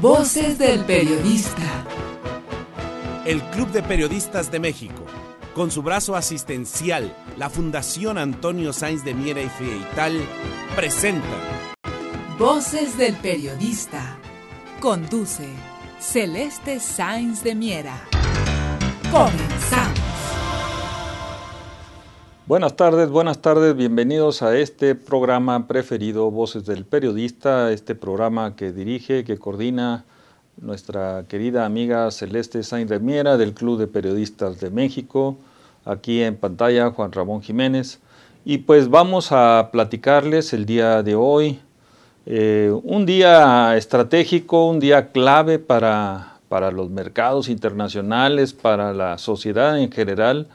Voces del Periodista. El Club de Periodistas de México, con su brazo asistencial, la Fundación Antonio Sainz de Miera y Frietal, presenta Voces del Periodista. Conduce Celeste Sáenz de Miera. Comenzamos. Buenas tardes, buenas tardes, bienvenidos a este programa preferido Voces del Periodista, este programa que dirige, que coordina nuestra querida amiga Celeste Sainz Miera del Club de Periodistas de México, aquí en pantalla Juan Ramón Jiménez. Y pues vamos a platicarles el día de hoy, eh, un día estratégico, un día clave para, para los mercados internacionales, para la sociedad en general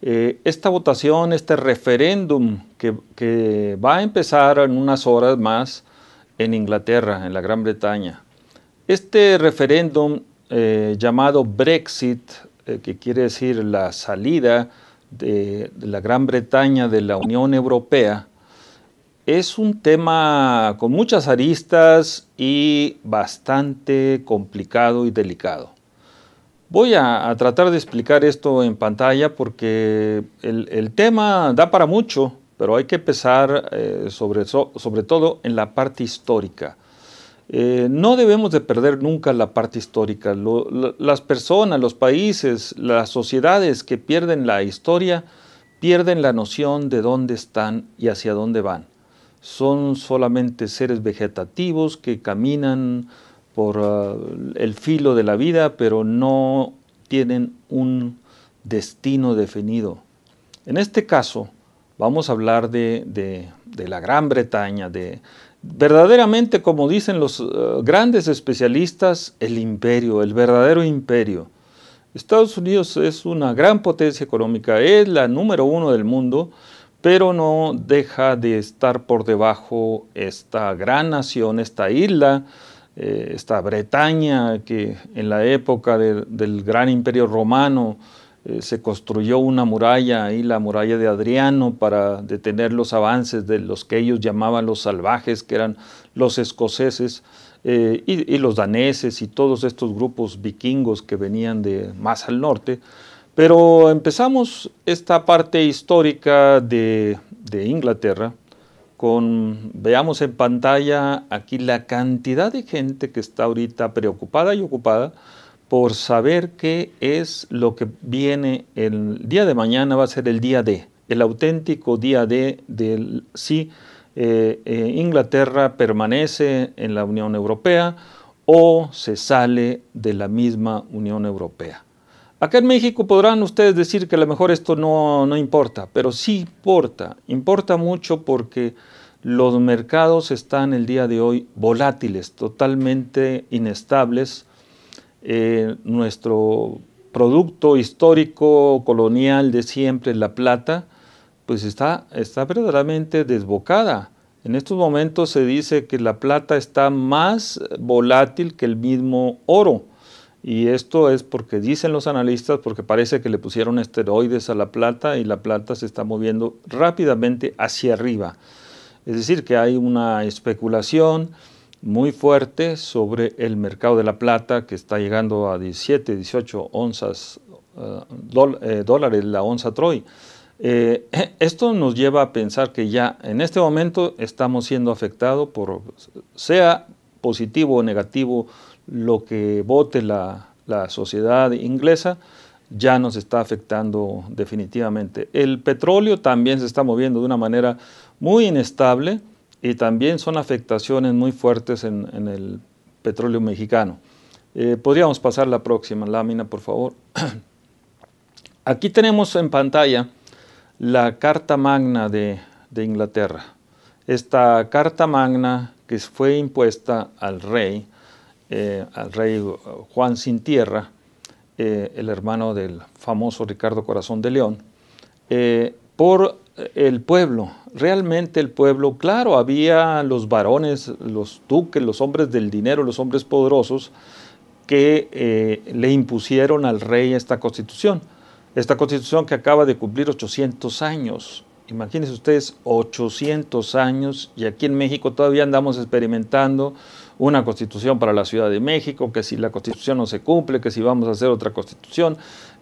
eh, esta votación, este referéndum que, va a empezar en unas horas más en Inglaterra, en la Gran Bretaña. Este referéndum eh, llamado Brexit, eh, que quiere decir la salida de la Gran Bretaña de la Unión Europea, es un tema con muchas aristas y bastante complicado y delicado. Voy a, tratar de explicar esto en pantalla porque el, tema da para mucho, pero hay que empezar eh, sobre, todo en la parte histórica. Eh, no debemos de perder nunca la parte histórica. las personas, los países, las sociedades que pierden la historia pierden la noción de dónde están y hacia dónde van. Son solamente seres vegetativos que caminan por ah, el filo de la vida, pero no tienen un destino definido. En este caso, vamos a hablar de, la Gran Bretaña, de verdaderamente, como dicen los ah, grandes especialistas, el imperio, el verdadero imperio. Estados Unidos es una gran potencia económica, es la número uno del mundo, pero no deja de estar por debajo esta gran nación, esta isla eh, esta Bretaña, que en la época del gran imperio romano eh, se construyó una muralla, ahí la muralla de Adriano, para detener los avances de los que ellos llamaban los salvajes, que eran los escoceses. Eh, y, los daneses y todos estos grupos vikingos que venían de más al norte. Pero empezamos esta parte histórica de Inglaterra veamos en pantalla aquí la cantidad de gente que está ahorita preocupada y ocupada por saber qué es lo que viene el día de mañana, va a ser el día D, el auténtico día D del si eh, eh, Inglaterra permanece en la Unión Europea o se sale de la misma Unión Europea. Acá en México podrán ustedes decir que a lo mejor esto no, importa, pero sí importa, importa mucho porque los mercados están el día de hoy volátiles, totalmente inestables. Eh, nuestro producto histórico colonial de siempre, la plata, pues está, está verdaderamente desbocada. En estos momentos se dice que la plata está más volátil que el mismo oro. Y esto es porque dicen los analistas, porque parece que le pusieron esteroides a la plata y la plata se está moviendo rápidamente hacia arriba. Es decir, que hay una especulación muy fuerte sobre el mercado de la plata que está llegando a 17, 18 onzas, eh, eh, dólares la onza Troy. Eh, esto nos lleva a pensar que ya en este momento estamos siendo afectados por, sea positivo o negativo, lo que vote la, sociedad inglesa ya nos está afectando definitivamente. El petróleo también se está moviendo de una manera muy inestable y también son afectaciones muy fuertes en, el petróleo mexicano. Eh, podríamos pasar la próxima lámina, por favor. Aquí tenemos en pantalla la Carta Magna de Inglaterra. Esta Carta Magna que fue impuesta al rey eh, al rey Juan Sin Tierra, eh, el hermano del famoso Ricardo Corazón de León, eh, por el pueblo, realmente el pueblo, claro, había los varones, los duques, los hombres del dinero, los hombres poderosos, que le impusieron al rey esta constitución, esta constitución que acaba de cumplir 800 años, Imagínense ustedes 800 años y aquí en México todavía andamos experimentando una constitución para la Ciudad de México, que si la constitución no se cumple, que si vamos a hacer otra constitución.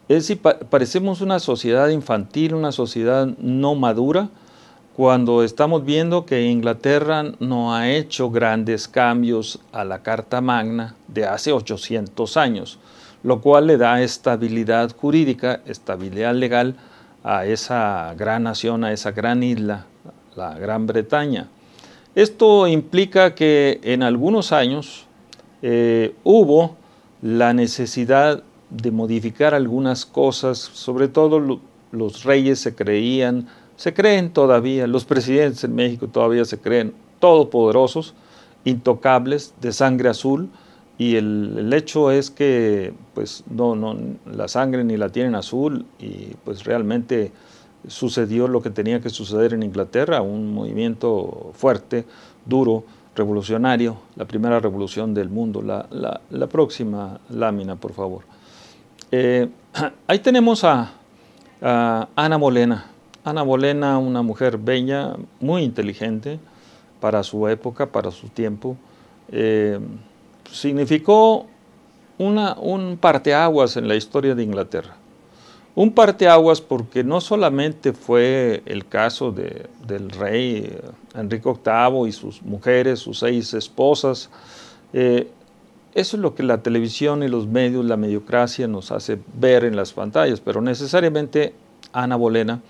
Es si parecemos una sociedad infantil, una sociedad no madura, cuando estamos viendo que Inglaterra no ha hecho grandes cambios a la Carta Magna de hace 800 años, lo cual le da estabilidad jurídica, estabilidad legal a esa gran nación, a esa gran isla, la Gran Bretaña. Esto implica que en algunos años eh, hubo la necesidad de modificar algunas cosas, sobre todo los reyes se creían, se creen todavía, los presidentes en México todavía se creen todopoderosos, intocables, de sangre azul, y el, hecho es que pues no, la sangre ni la tienen azul y pues realmente sucedió lo que tenía que suceder en Inglaterra, un movimiento fuerte, duro, revolucionario, la primera revolución del mundo. La, próxima lámina, por favor. Eh, ahí tenemos a, Ana Molena. Ana Bolena, una mujer bella, muy inteligente para su época, para su tiempo. Eh, significó un parteaguas en la historia de Inglaterra un parteaguas porque no solamente fue el caso del rey Enrique VIII y sus mujeres, sus seis esposas, eh, eso es lo que la televisión y los medios, la mediocracia nos hace ver en las pantallas, pero necesariamente Ana Bolena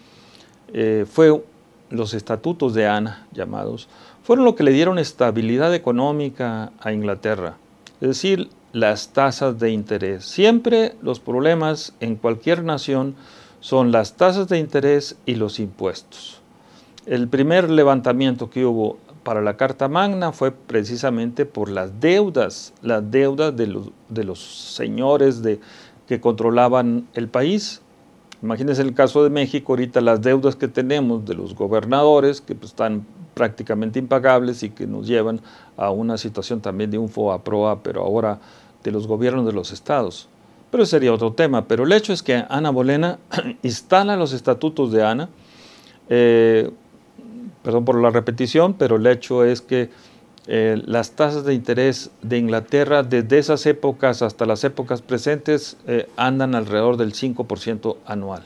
eh, fue los estatutos de Ana llamados, fueron lo que le dieron estabilidad económica a Inglaterra. Es decir, las tasas de interés. Siempre los problemas en cualquier nación son las tasas de interés y los impuestos. El primer levantamiento que hubo para la Carta Magna fue precisamente por las deudas, las deudas de los, de los señores de, que controlaban el país. Imagínense el caso de México, ahorita las deudas que tenemos de los gobernadores que pues, están prácticamente impagables y que nos llevan a una situación también de un FOA PROA, pero ahora los gobiernos de los estados. Pero sería otro tema. Pero el hecho es que Ana Bolena instala los estatutos de Ana. Eh, perdón por la repetición, pero el hecho es que eh, las tasas de interés de Inglaterra desde esas épocas hasta las épocas presentes eh, andan alrededor del 5% anual.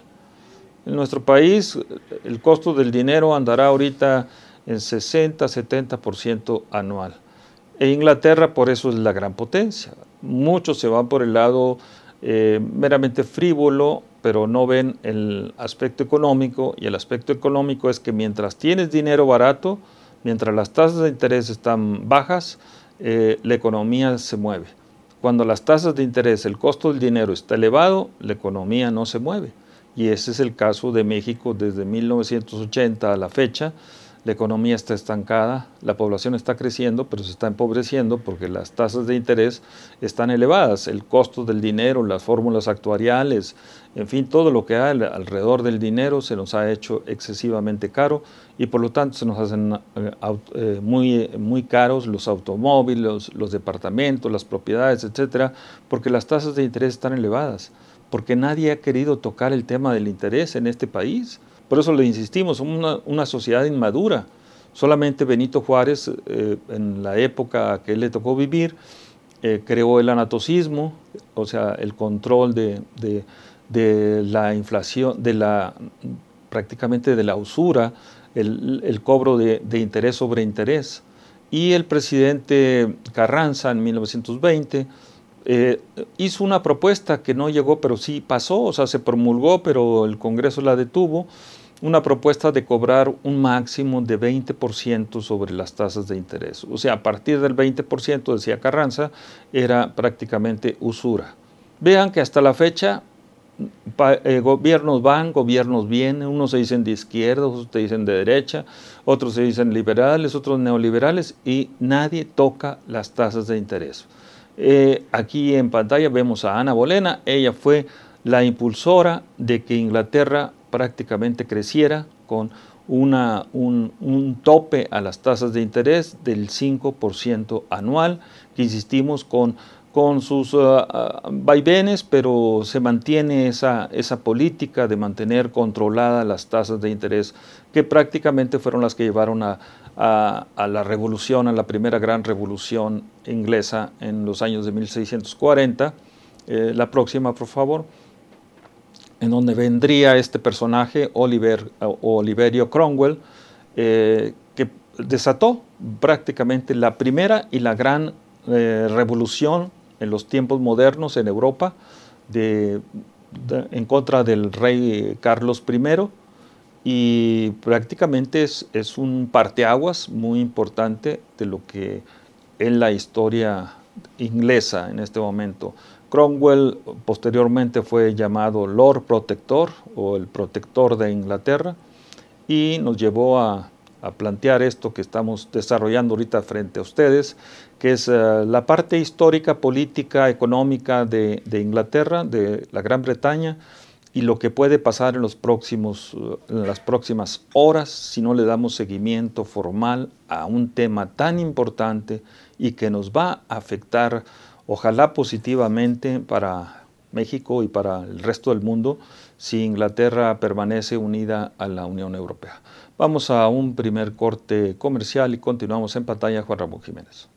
En nuestro país el costo del dinero andará ahorita en 60-70% anual. E Inglaterra por eso es la gran potencia. Muchos se van por el lado eh, meramente frívolo, pero no ven el aspecto económico. Y el aspecto económico es que mientras tienes dinero barato, mientras las tasas de interés están bajas, eh, la economía se mueve. Cuando las tasas de interés, el costo del dinero está elevado, la economía no se mueve. Y ese es el caso de México desde 1980 a la fecha la economía está estancada, la población está creciendo, pero se está empobreciendo porque las tasas de interés están elevadas, el costo del dinero, las fórmulas actuariales, en fin, todo lo que hay alrededor del dinero se nos ha hecho excesivamente caro y por lo tanto se nos hacen eh, eh, muy, muy caros los automóviles, los, los departamentos, las propiedades, etcétera, porque las tasas de interés están elevadas, porque nadie ha querido tocar el tema del interés en este país por eso le insistimos, somos una, una sociedad inmadura. Solamente Benito Juárez, eh, en la época que le tocó vivir, eh, creó el anatocismo, o sea, el control de, la inflación, de la prácticamente de la usura, el, cobro de, interés sobre interés. Y el presidente Carranza en 1920 eh, hizo una propuesta que no llegó, pero sí pasó, o sea, se promulgó, pero el Congreso la detuvo una propuesta de cobrar un máximo de 20% sobre las tasas de interés. O sea, a partir del 20%, decía Carranza, era prácticamente usura. Vean que hasta la fecha eh, gobiernos van, gobiernos vienen, unos se dicen de izquierda, otros se dicen de derecha, otros se dicen liberales, otros neoliberales, y nadie toca las tasas de interés. Eh, aquí en pantalla vemos a Ana Bolena, ella fue la impulsora de que Inglaterra prácticamente creciera con una, un, tope a las tasas de interés del 5% anual, que insistimos con, con sus ah, ah, vaivenes, pero se mantiene esa, esa política de mantener controladas las tasas de interés, que prácticamente fueron las que llevaron a, a, la revolución, a la primera gran revolución inglesa en los años de 1640. Eh, la próxima, por favor en donde vendría este personaje, Oliverio Cromwell, eh, que desató prácticamente la primera y la gran eh, revolución en los tiempos modernos en Europa en contra del rey Carlos I y prácticamente es, es, un parteaguas muy importante de lo que es la historia inglesa en este momento. Cromwell posteriormente fue llamado Lord Protector o el Protector de Inglaterra y nos llevó a, plantear esto que estamos desarrollando ahorita frente a ustedes, que es eh, la parte histórica, política, económica de, Inglaterra, de la Gran Bretaña y lo que puede pasar en, los próximos, eh, en las próximas horas si no le damos seguimiento formal a un tema tan importante y que nos va a afectar ojalá positivamente para México y para el resto del mundo si Inglaterra permanece unida a la Unión Europea. Vamos a un primer corte comercial y continuamos en pantalla Juan Ramón Jiménez.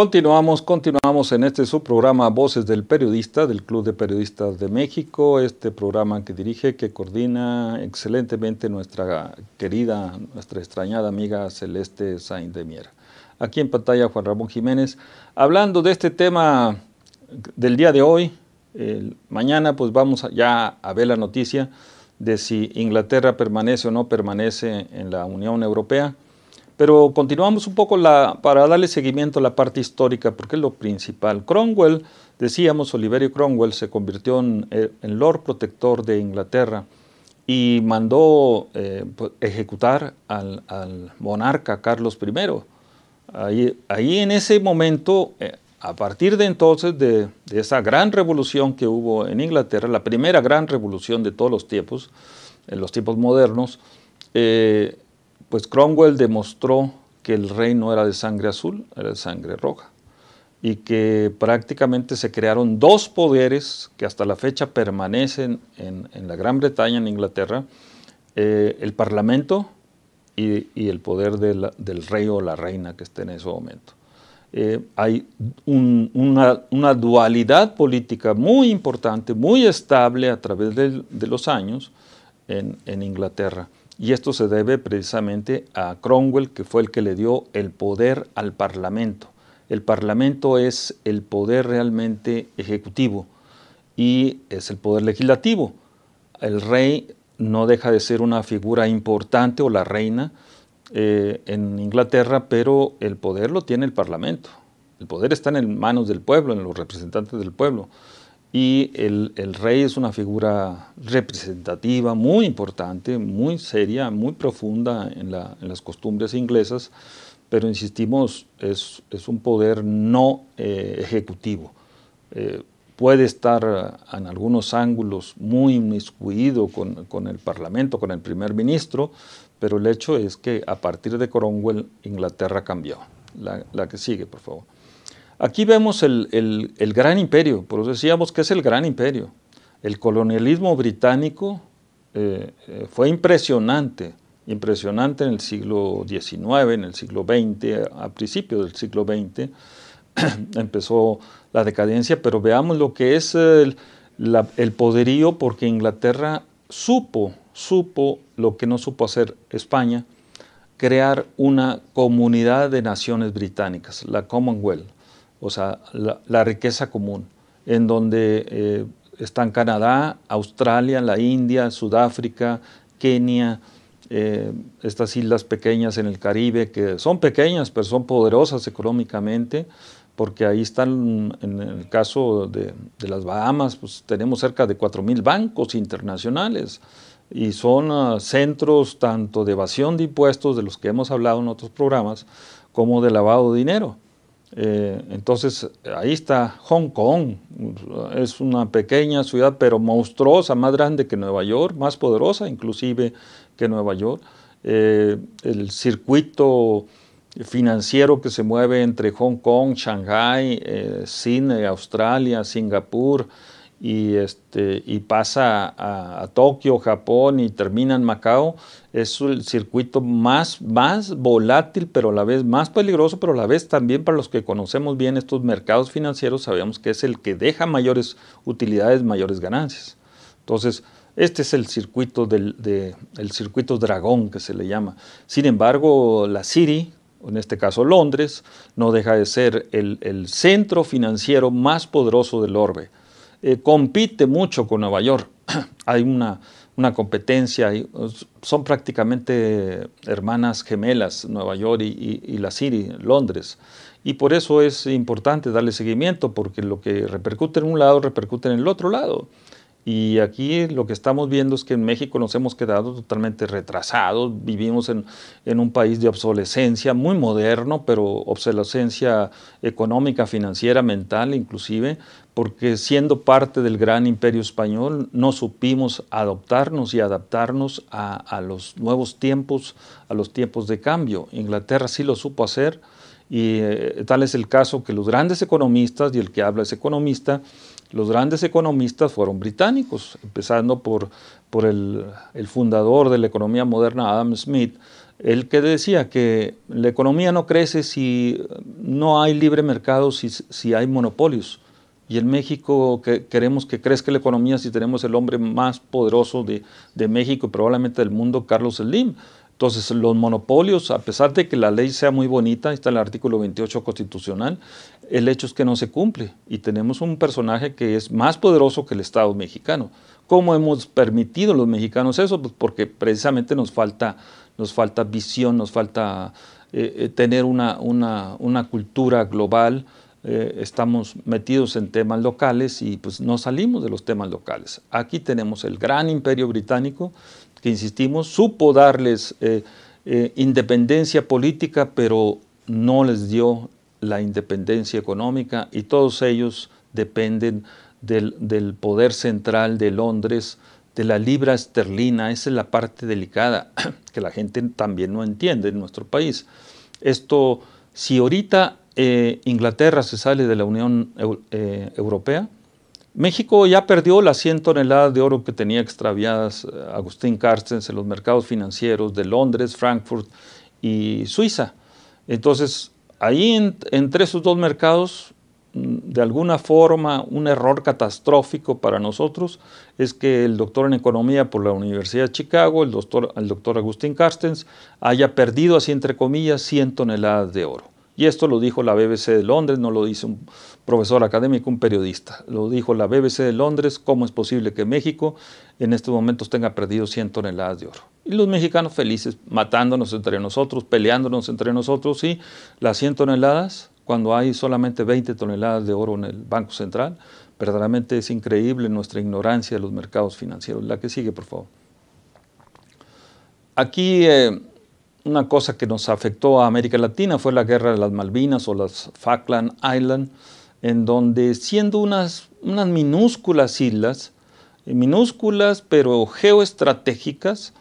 Continuamos, continuamos en este subprograma Voces del Periodista del Club de Periodistas de México, este programa que dirige, que coordina excelentemente nuestra querida, nuestra extrañada amiga Celeste Saint de Aquí en pantalla Juan Ramón Jiménez, hablando de este tema del día de hoy, mañana pues vamos ya a ver la noticia de si Inglaterra permanece o no permanece en la Unión Europea. Pero continuamos un poco para darle seguimiento a la parte histórica, porque es lo principal. Cromwell, decíamos, Oliverio Cromwell se convirtió en, eh, Lord Protector de Inglaterra y mandó eh, pues, ejecutar al, monarca Carlos I. Ahí, ahí en ese momento, eh, a partir de entonces, de, de, esa gran revolución que hubo en Inglaterra, la primera gran revolución de todos los tiempos, en los tiempos modernos, eh, pues Cromwell demostró que el rey no era de sangre azul, era de sangre roja, y que prácticamente se crearon dos poderes que hasta la fecha permanecen en, la Gran Bretaña, en Inglaterra, eh, el Parlamento y, el poder del rey o la reina que esté en ese momento. Eh, hay una, dualidad política muy importante, muy estable a través de, los años en Inglaterra. Y esto se debe precisamente a Cromwell, que fue el que le dio el poder al Parlamento. El Parlamento es el poder realmente ejecutivo y es el poder legislativo. El rey no deja de ser una figura importante o la reina eh, en Inglaterra, pero el poder lo tiene el Parlamento. El poder está en manos del pueblo, en los representantes del pueblo. Y el, rey es una figura representativa muy importante, muy seria, muy profunda en, las costumbres inglesas, pero insistimos, es, un poder no eh, ejecutivo. Eh, puede estar eh, en algunos ángulos muy inmiscuido con, el Parlamento, con el primer ministro, pero el hecho es que a partir de Cromwell Inglaterra cambió. la que sigue, por favor. Aquí vemos el, gran imperio, por decíamos que es el gran imperio. El colonialismo británico eh, eh, fue impresionante, impresionante en el siglo XIX, en el siglo XX, a principios del siglo XX empezó la decadencia, pero veamos lo que es el, el poderío porque Inglaterra supo, supo lo que no supo hacer España, crear una comunidad de naciones británicas, la Commonwealth o sea, la, riqueza común, en donde eh, están Canadá, Australia, la India, Sudáfrica, Kenia, eh, estas islas pequeñas en el Caribe, que son pequeñas, pero son poderosas económicamente, porque ahí están, en el caso de, las Bahamas, pues tenemos cerca de 4.000 bancos internacionales y son ah, centros tanto de evasión de impuestos, de los que hemos hablado en otros programas, como de lavado de dinero. Eh, entonces, ahí está Hong Kong, es una pequeña ciudad, pero monstruosa, más grande que Nueva York, más poderosa inclusive que Nueva York. Eh, el circuito financiero que se mueve entre Hong Kong, Shanghai, eh, Australia, Singapur, este, y, pasa a, Tokio, Japón y termina en Macao, es el circuito más, más volátil, pero a la vez más peligroso, pero a la vez también para los que conocemos bien estos mercados financieros, sabemos que es el que deja mayores utilidades, mayores ganancias. Entonces, este es el circuito, el circuito dragón que se le llama. Sin embargo, la City, en este caso Londres, no deja de ser el centro financiero más poderoso del orbe eh, compite mucho con Nueva York. hay una, competencia, son prácticamente hermanas gemelas, Nueva York y, la City, Londres. Y por eso es importante darle seguimiento, porque lo que repercute en un lado repercute en el otro lado. Y aquí lo que estamos viendo es que en México nos hemos quedado totalmente retrasados, vivimos en, un país de obsolescencia muy moderno, pero obsolescencia económica, financiera, mental inclusive, porque siendo parte del gran imperio español no supimos adoptarnos y adaptarnos a, los nuevos tiempos, a los tiempos de cambio. Inglaterra sí lo supo hacer y eh, tal es el caso que los grandes economistas, y el que habla es economista, los grandes economistas fueron británicos, empezando por, el, fundador de la economía moderna, Adam Smith, el que decía que la economía no crece si no hay libre mercado, si, hay monopolios. Y en México queremos que crezca la economía si tenemos el hombre más poderoso de, de México y probablemente del mundo, Carlos Slim. Entonces, los monopolios, a pesar de que la ley sea muy bonita, está el artículo 28 constitucional, el hecho es que no se cumple y tenemos un personaje que es más poderoso que el Estado mexicano. ¿Cómo hemos permitido los mexicanos eso? Pues porque precisamente nos falta, nos falta visión, nos falta eh, eh, tener una, una, cultura global. Eh, estamos metidos en temas locales y pues no salimos de los temas locales. Aquí tenemos el gran imperio británico que insistimos, supo darles eh, eh, independencia política, pero no les dio la independencia económica y todos ellos dependen del, poder central de Londres, de la libra esterlina, esa es la parte delicada que la gente también no entiende en nuestro país. Esto, si ahorita eh, Inglaterra se sale de la Unión Europea, México ya perdió las 100 toneladas de oro que tenía extraviadas eh, Agustín Carstens en los mercados financieros de Londres, Frankfurt y Suiza. Entonces, ahí entre esos dos mercados, mm, de alguna forma, un error catastrófico para nosotros es que el doctor en economía por la Universidad de Chicago, el doctor, el doctor Agustín Carstens, haya perdido, así entre comillas, 100 toneladas de oro. Y esto lo dijo la BBC de Londres, no lo dice un profesor académico, un periodista. Lo dijo la BBC de Londres, cómo es posible que México en estos momentos tenga perdido 100 toneladas de oro. Y los mexicanos felices, matándonos entre nosotros, peleándonos entre nosotros, y las 100 toneladas, cuando hay solamente 20 toneladas de oro en el Banco Central, verdaderamente es increíble nuestra ignorancia de los mercados financieros. La que sigue, por favor. Aquí... Eh, una cosa que nos afectó a América Latina fue la guerra de las Malvinas o las Falkland Islands, en donde siendo unas, minúsculas islas, eh, minúsculas pero geoestratégicas,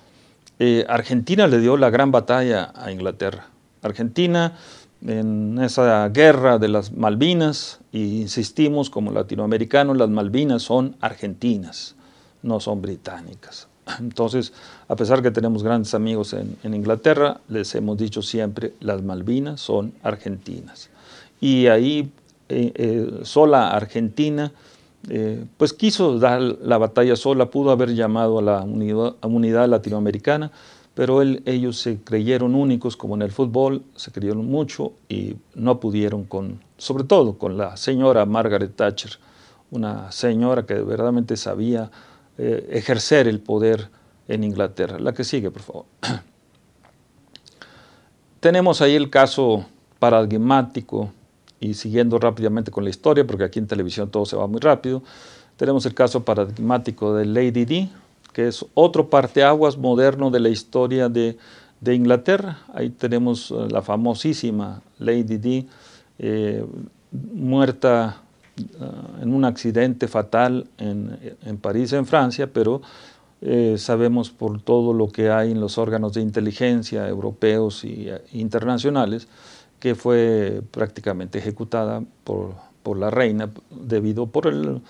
eh, Argentina le dio la gran batalla a Inglaterra. Argentina en esa guerra de las Malvinas, e insistimos como latinoamericanos, las Malvinas son argentinas, no son británicas. Entonces, a pesar que tenemos grandes amigos en, Inglaterra, les hemos dicho siempre, las Malvinas son argentinas. Y ahí eh, eh, sola Argentina, eh, pues quiso dar la batalla sola, pudo haber llamado a la unidad, latinoamericana, pero ellos se creyeron únicos como en el fútbol, se creyeron mucho y no pudieron con, sobre todo con la señora Margaret Thatcher, una señora que verdaderamente sabía eh, ejercer el poder en Inglaterra. La que sigue, por favor. Tenemos ahí el caso paradigmático y siguiendo rápidamente con la historia, porque aquí en televisión todo se va muy rápido, tenemos el caso paradigmático de Lady D, que es otro parteaguas moderno de la historia de, Inglaterra. Ahí tenemos eh, la famosísima Lady D, eh, muerta eh, en un accidente fatal en, en París, en Francia, pero eh, sabemos por todo lo que hay en los órganos de inteligencia europeos e internacionales que fue prácticamente ejecutada por, por la reina debido por el,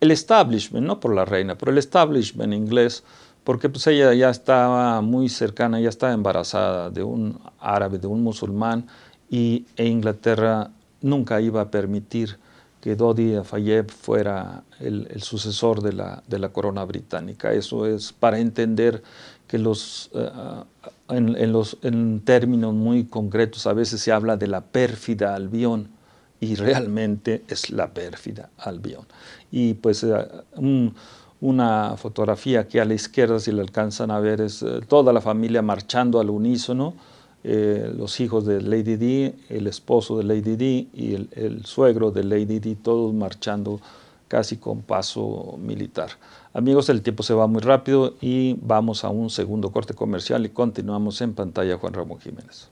el, establishment, no por la reina, por el establishment inglés, porque pues ella ya estaba muy cercana, ya estaba embarazada de un árabe, de un musulmán, y e Inglaterra nunca iba a permitir que Dodi Fayeb fuera el, sucesor de la, corona británica. Eso es para entender que eh, en, términos muy concretos a veces se habla de la pérfida Albión y realmente es la pérfida Albión. Y pues eh, una fotografía que a la izquierda si la alcanzan a ver es eh, toda la familia marchando al unísono eh, los hijos de Lady D, el esposo de Lady Di y el, el suegro de Lady Di, todos marchando casi con paso militar. Amigos, el tiempo se va muy rápido y vamos a un segundo corte comercial y continuamos en pantalla Juan Ramón Jiménez.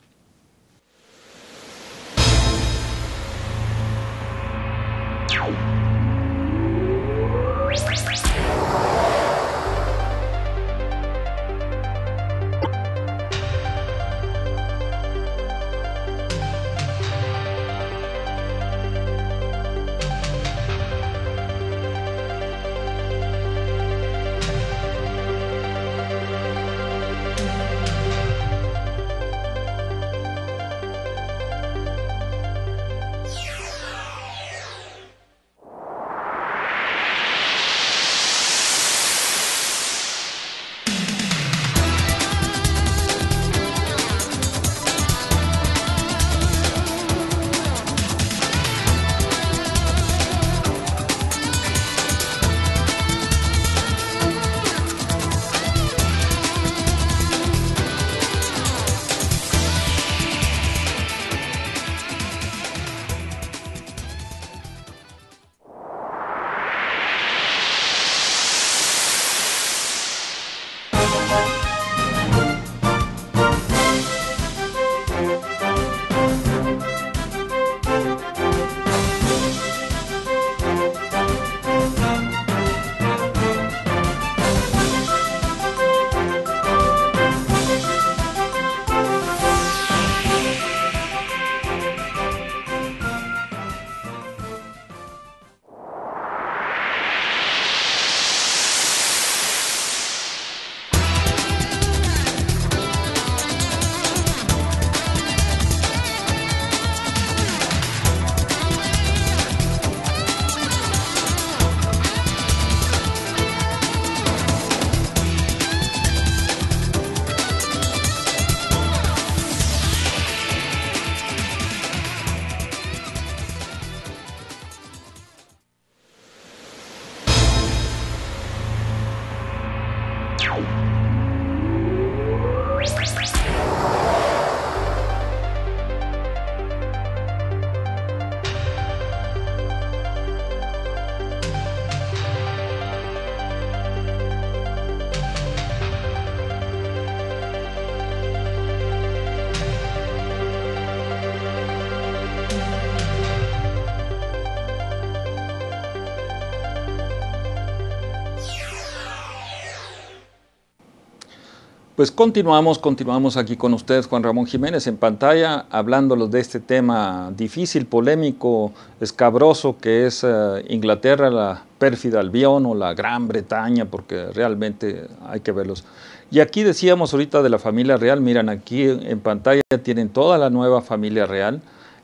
Pues continuamos, continuamos aquí con ustedes, Juan Ramón Jiménez, en pantalla, hablándolos de este tema difícil, polémico, escabroso, que es eh, Inglaterra, la pérfida Albión o la Gran Bretaña, porque realmente hay que verlos. Y aquí decíamos ahorita de la familia real, miran aquí en pantalla tienen toda la nueva familia real.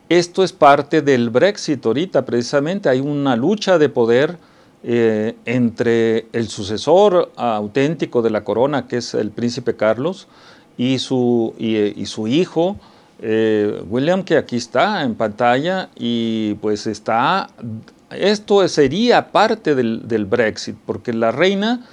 Esto es parte del Brexit ahorita, precisamente, hay una lucha de poder eh, entre el sucesor auténtico de la corona, que es el príncipe Carlos, y su, y, su hijo, eh, William, que aquí está en pantalla, y pues está, esto sería parte del, Brexit, porque la reina...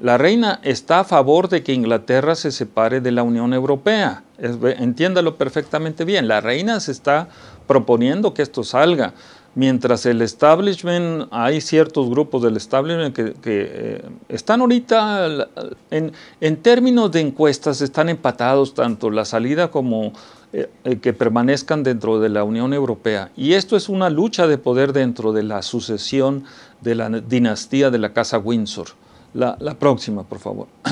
La reina está a favor de que Inglaterra se separe de la Unión Europea. entiéndalo perfectamente bien. La reina se está proponiendo que esto salga mientras el establishment, hay ciertos grupos del establishment que, eh, están ahorita, en, términos de encuestas, están empatados tanto la salida como eh, eh, que permanezcan dentro de la Unión Europea. Y esto es una lucha de poder dentro de la sucesión de la dinastía de la Casa Windsor. la próxima, por favor.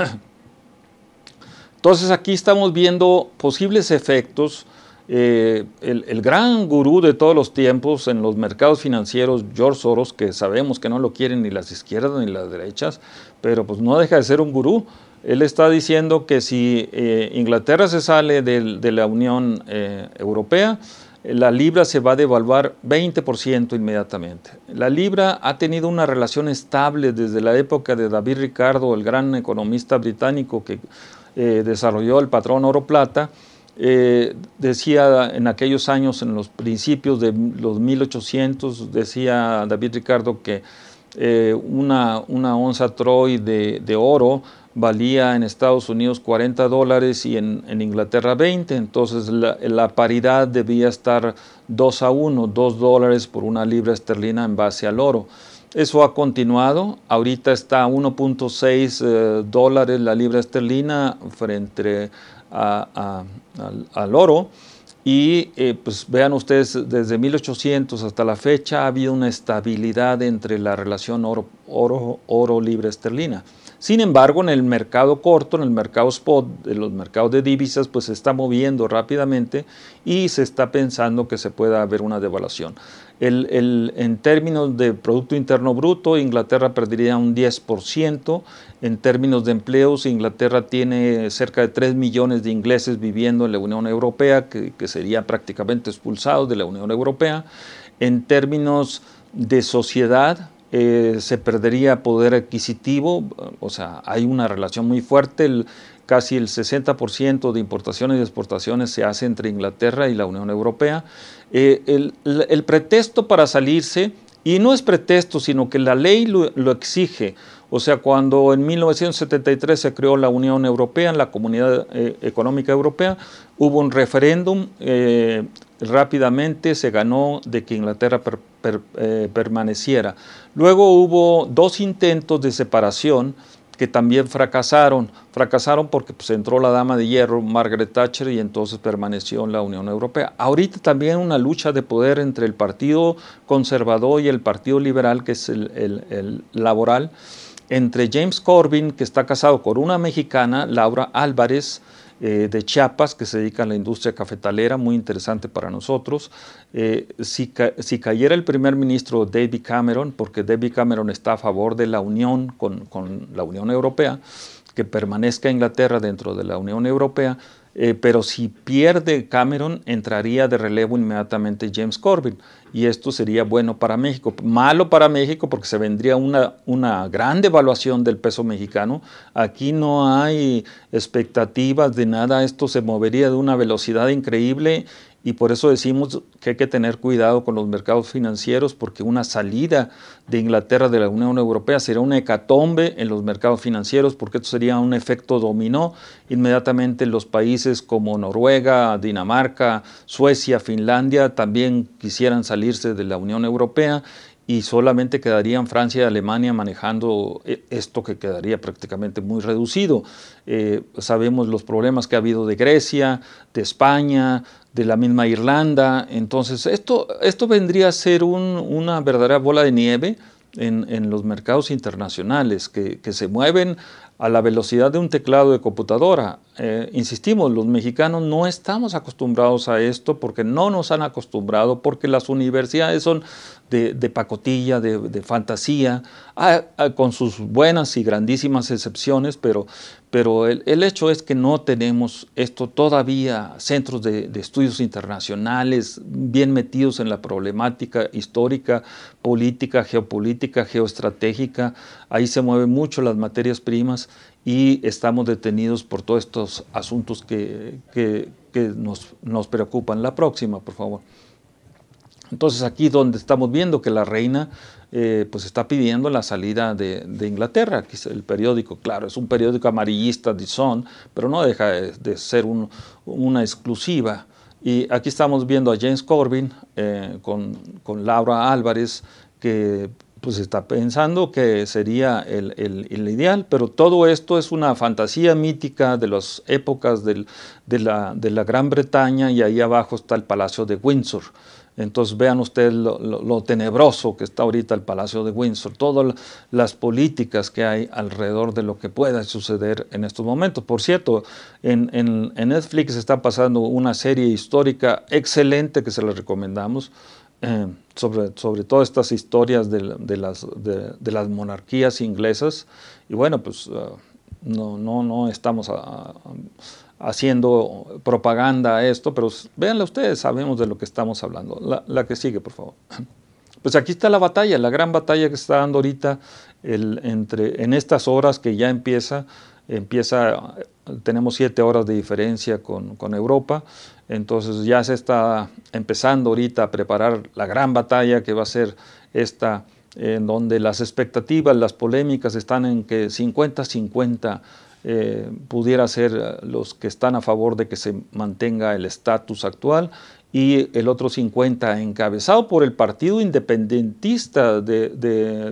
Entonces aquí estamos viendo posibles efectos eh, el, gran gurú de todos los tiempos en los mercados financieros, George Soros, que sabemos que no lo quieren ni las izquierdas ni las derechas, pero pues no deja de ser un gurú. Él está diciendo que si eh, Inglaterra se sale de, la Unión eh, Europea, la libra se va a devaluar 20% inmediatamente. La libra ha tenido una relación estable desde la época de David Ricardo, el gran economista británico que desarrolló el patrón oro-plata, eh, decía en aquellos años, en los principios de los 1800, decía David Ricardo que eh, una, una, onza Troy de, oro valía en Estados Unidos 40 dólares y en, Inglaterra 20, entonces la, paridad debía estar 2 a 1, 2 dólares por una libra esterlina en base al oro. Eso ha continuado, ahorita está a 1.6 eh, dólares la libra esterlina frente al, oro. Y eh, pues vean ustedes, desde 1800 hasta la fecha ha habido una estabilidad entre la relación oro, oro, oro libre esterlina. Sin embargo, en el mercado corto, en el mercado spot, en los mercados de divisas, pues se está moviendo rápidamente y se está pensando que se pueda haber una devaluación en términos de Producto Interno Bruto, Inglaterra perdería un 10%. En términos de empleos, Inglaterra tiene cerca de 3 millones de ingleses viviendo en la Unión Europea, que, serían prácticamente expulsados de la Unión Europea. En términos de sociedad, eh, se perdería poder adquisitivo, o sea, hay una relación muy fuerte. casi el 60% de importaciones y exportaciones se hace entre Inglaterra y la Unión Europea. Eh, el, pretexto para salirse, y no es pretexto, sino que la ley lo, exige. O sea, cuando en 1973 se creó la Unión Europea, la Comunidad eh, Económica Europea, hubo un referéndum, eh, rápidamente se ganó de que Inglaterra permaneciera. Luego hubo dos intentos de separación que también fracasaron. Fracasaron porque pues, entró la dama de hierro, Margaret Thatcher, y entonces permaneció en la Unión Europea. Ahorita también una lucha de poder entre el Partido Conservador y el Partido Liberal, que es el, el, el laboral, entre James Corbyn, que está casado con una mexicana, Laura Álvarez, eh, de Chiapas que se dedican a la industria cafetalera, muy interesante para nosotros. Eh, si, cayera el primer ministro David Cameron, porque David Cameron está a favor de la unión con, con la Unión Europea, que permanezca Inglaterra dentro de la Unión Europea, eh, pero si pierde Cameron, entraría de relevo inmediatamente James Corbyn. Y esto sería bueno para México. Malo para México porque se vendría una, una gran devaluación del peso mexicano. Aquí no hay expectativas de nada. Esto se movería de una velocidad increíble y por eso decimos que hay que tener cuidado con los mercados financieros porque una salida de Inglaterra de la Unión Europea sería una hecatombe en los mercados financieros porque esto sería un efecto dominó. Inmediatamente los países como Noruega, Dinamarca, Suecia, Finlandia también quisieran salirse de la Unión Europea y solamente quedarían Francia y Alemania manejando e, esto que quedaría prácticamente muy reducido. Eh, sabemos los problemas que ha habido de Grecia, de España, de la misma Irlanda. Entonces, esto, esto vendría a ser una verdadera bola de nieve en, los mercados internacionales que se mueven a la velocidad de un teclado de computadora. Eh, insistimos, los mexicanos no estamos acostumbrados a esto porque no nos han acostumbrado, porque las universidades son de, pacotilla, de, fantasía, ah, ah, con sus buenas y grandísimas excepciones, pero, pero el, hecho es que no tenemos esto todavía, centros de, de, estudios internacionales bien metidos en la problemática histórica, política, geopolítica, geoestratégica, ahí se mueven mucho las materias primas y estamos detenidos por todos estos asuntos que, que, nos, nos, preocupan. La próxima, por favor. Entonces aquí donde estamos viendo que la reina eh, pues está pidiendo la salida de, Inglaterra. Aquí es el periódico, claro, es un periódico amarillista, dison pero no deja de, ser una exclusiva. Y aquí estamos viendo a James Corbyn eh, con, con Laura Álvarez, que pues está pensando que sería el, ideal, pero todo esto es una fantasía mítica de las épocas de, la, Gran Bretaña y ahí abajo está el Palacio de Windsor. Entonces vean ustedes lo, tenebroso que está ahorita el Palacio de Windsor, todas las políticas que hay alrededor de lo que pueda suceder en estos momentos. Por cierto, en, en, en Netflix está pasando una serie histórica excelente que se la recomendamos eh, sobre, sobre todas estas historias de, las, de, las, monarquías inglesas. Y bueno, pues eh, no, no, no estamos ah, haciendo propaganda a esto, pero véanla ustedes, sabemos de lo que estamos hablando. La, la, que sigue, por favor. Pues aquí está la batalla, la gran batalla que está dando ahorita el, entre, en estas horas que ya empieza, empieza, eh, tenemos siete horas de diferencia con, con Europa, entonces ya se está empezando ahorita a preparar la gran batalla que va a ser esta, en donde las expectativas, las polémicas están en que 50-50 eh, pudiera ser eh, los que están a favor de que se mantenga el estatus actual y el otro 50 encabezado por el Partido Independentista de,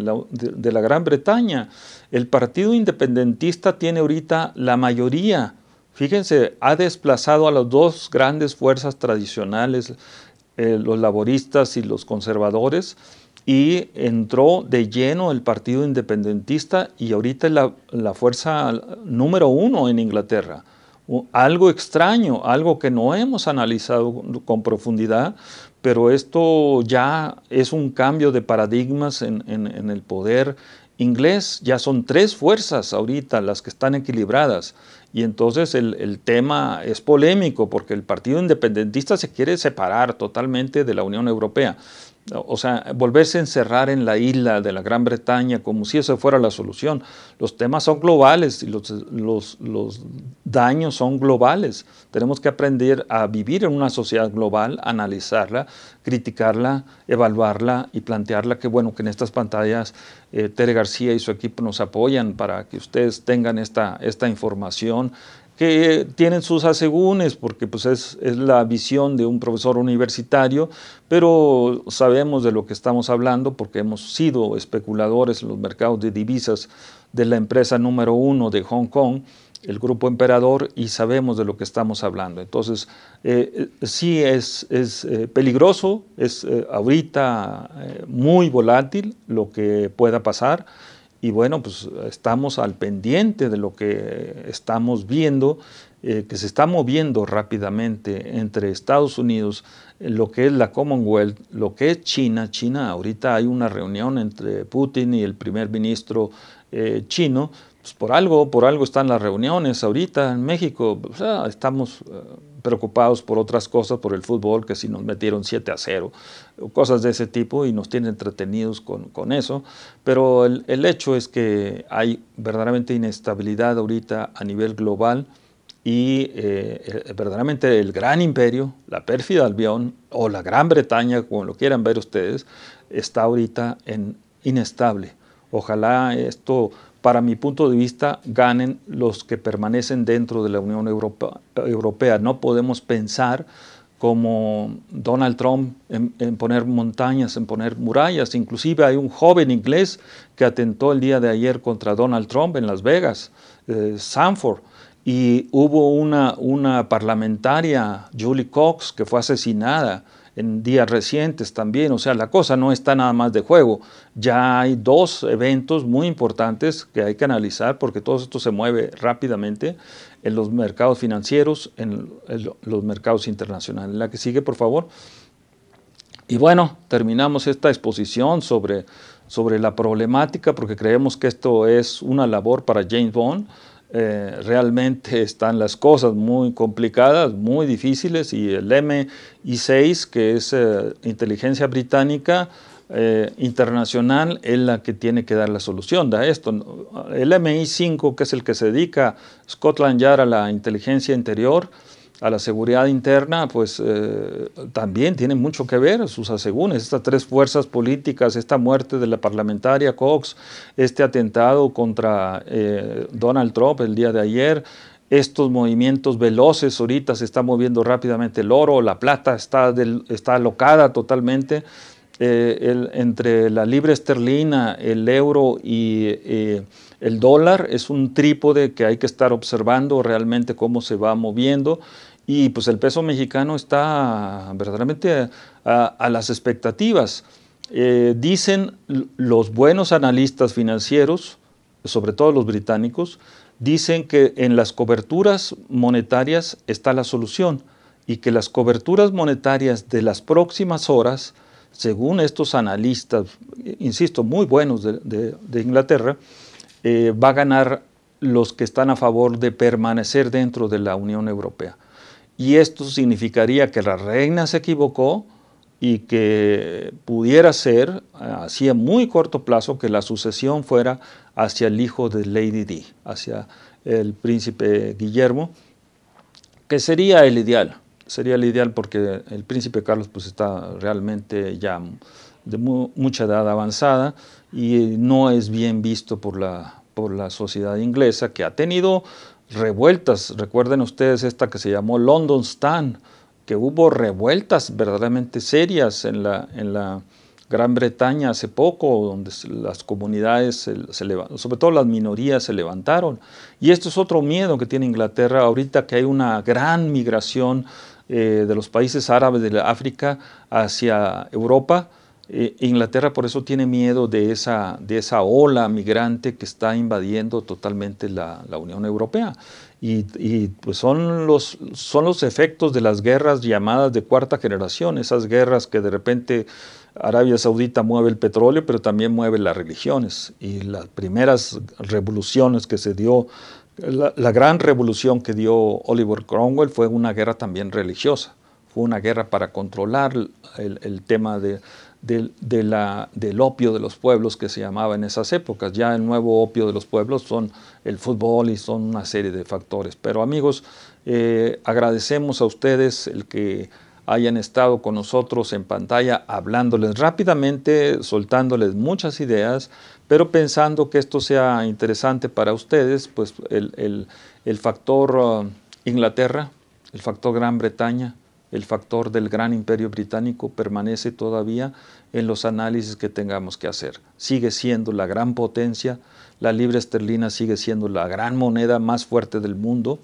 la, de la Gran Bretaña. El Partido Independentista tiene ahorita la mayoría Fíjense, ha desplazado a las dos grandes fuerzas tradicionales, eh, los laboristas y los conservadores, y entró de lleno el Partido Independentista y ahorita es la, fuerza número uno en Inglaterra. Algo extraño, algo que no hemos analizado con profundidad, pero esto ya es un cambio de paradigmas en, en el poder inglés. Ya son tres fuerzas ahorita las que están equilibradas y entonces el, tema es polémico porque el Partido Independentista se quiere separar totalmente de la Unión Europea o sea, volverse a encerrar en la isla de la Gran Bretaña como si esa fuera la solución. Los temas son globales y los, los, los, daños son globales. Tenemos que aprender a vivir en una sociedad global, analizarla, criticarla, evaluarla y plantearla. Qué bueno que en estas pantallas eh, Tere García y su equipo nos apoyan para que ustedes tengan esta, esta información que eh, tienen sus asegúnes, porque pues, es, la visión de un profesor universitario, pero sabemos de lo que estamos hablando porque hemos sido especuladores en los mercados de divisas de la empresa número uno de Hong Kong, el Grupo Emperador, y sabemos de lo que estamos hablando. Entonces, eh, eh, sí es, peligroso, es ahorita muy volátil lo que pueda pasar y bueno, pues estamos al pendiente de lo que estamos viendo, eh, que se está moviendo rápidamente entre Estados Unidos, eh, lo que es la Commonwealth, lo que es China. China, ahorita hay una reunión entre Putin y el primer ministro eh, chino, pues por algo, por algo están las reuniones ahorita en México, sea, estamos preocupados por otras cosas, por el fútbol, que si nos metieron 7 a 0, cosas de ese tipo, y nos tienen entretenidos con, eso. Pero el, hecho es que hay verdaderamente inestabilidad ahorita a nivel global y eh, eh, verdaderamente el gran imperio, la pérfida Albión o la Gran Bretaña, como lo quieran ver ustedes, está ahorita en inestable. Ojalá esto para mi punto de vista, ganen los que permanecen dentro de la Unión Europea. No podemos pensar como Donald Trump en, poner montañas, en poner murallas. Inclusive hay un joven inglés que atentó el día de ayer contra Donald Trump en Las Vegas, eh, Sanford. Y hubo una, una parlamentaria, Julie Cox, que fue asesinada en días recientes también, o sea, la cosa no está nada más de juego. Ya hay dos eventos muy importantes que hay que analizar porque todo esto se mueve rápidamente en los mercados financieros, en, los mercados internacionales. La que sigue, por favor. Y bueno, terminamos esta exposición sobre, sobre la problemática porque creemos que esto es una labor para James Bond eh, realmente están las cosas muy complicadas, muy difíciles, y el MI6, que es eh, inteligencia británica eh, internacional, es la que tiene que dar la solución a esto. El MI5, que es el que se dedica Scotland Yard a la inteligencia interior, a la seguridad interna, pues eh, también tiene mucho que ver sus asegúnes, estas tres fuerzas políticas, esta muerte de la parlamentaria Cox, este atentado contra eh, Donald Trump el día de ayer, estos movimientos veloces, ahorita se está moviendo rápidamente el oro, la plata está, está alocada totalmente. Eh, entre la libre esterlina, el euro y el dólar es un trípode que hay que estar observando realmente cómo se va moviendo y pues el peso mexicano está verdaderamente a, las expectativas. Eh, dicen los buenos analistas financieros, sobre todo los británicos, dicen que en las coberturas monetarias está la solución y que las coberturas monetarias de las próximas horas, según estos analistas, insisto, muy buenos de, Inglaterra, eh, va a ganar los que están a favor de permanecer dentro de la Unión Europea y esto significaría que la reina se equivocó y que pudiera ser, hacía eh, muy corto plazo, que la sucesión fuera hacia el hijo de Lady Di, hacia el príncipe Guillermo, que sería el ideal, sería el ideal porque el príncipe Carlos pues está realmente ya de mucha edad avanzada y no es bien visto por la, por la sociedad inglesa que ha tenido revueltas. Recuerden ustedes esta que se llamó London Stand, que hubo revueltas verdaderamente serias en la, Gran Bretaña hace poco, donde las comunidades, se, sobre todo las minorías, se levantaron. Y esto es otro miedo que tiene Inglaterra ahorita, que hay una gran migración eh, de los países árabes de África hacia Europa eh, Inglaterra por eso tiene miedo de esa, de esa ola migrante que está invadiendo totalmente la, Unión Europea. Y, pues son los, son los efectos de las guerras llamadas de cuarta generación, esas guerras que de repente Arabia Saudita mueve el petróleo, pero también mueve las religiones. Y las primeras revoluciones que se dio, la, gran revolución que dio Oliver Cromwell fue una guerra también religiosa, fue una guerra para controlar el tema de del, del opio de los pueblos que se llamaba en esas épocas. Ya el nuevo opio de los pueblos son el fútbol y son una serie de factores. Pero amigos, eh, agradecemos a ustedes el que hayan estado con nosotros en pantalla hablándoles rápidamente, soltándoles muchas ideas, pero pensando que esto sea interesante para ustedes, pues el, factor ah, Inglaterra, el factor Gran Bretaña, el factor del gran imperio británico permanece todavía en los análisis que tengamos que hacer. Sigue siendo la gran potencia, la libra esterlina sigue siendo la gran moneda más fuerte del mundo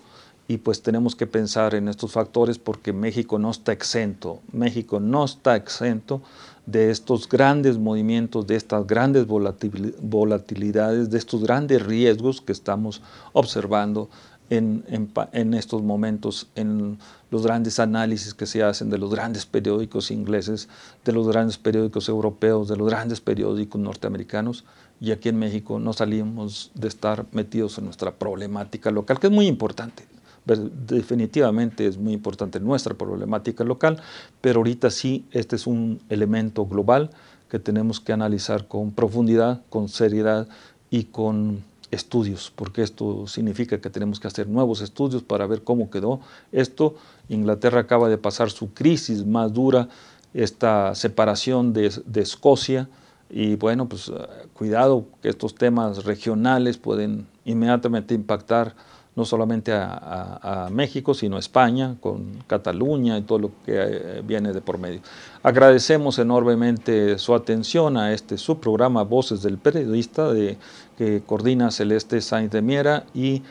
y pues tenemos que pensar en estos factores porque México no está exento, México no está exento de estos grandes movimientos, de estas grandes volatilidades, de estos grandes riesgos que estamos observando en, estos momentos en los grandes análisis que se hacen de los grandes periódicos ingleses, de los grandes periódicos europeos, de los grandes periódicos norteamericanos. Y aquí en México no salimos de estar metidos en nuestra problemática local, que es muy importante. Definitivamente es muy importante nuestra problemática local, pero ahorita sí, este es un elemento global que tenemos que analizar con profundidad, con seriedad y con estudios, porque esto significa que tenemos que hacer nuevos estudios para ver cómo quedó esto. Inglaterra acaba de pasar su crisis más dura, esta separación de, Escocia, y bueno, pues eh, cuidado que estos temas regionales pueden inmediatamente impactar no solamente a, México, sino a España, con Cataluña y todo lo que eh, viene de por medio. Agradecemos enormemente su atención a este subprograma Voces del Periodista, de, que coordina Celeste Sainz de Miera y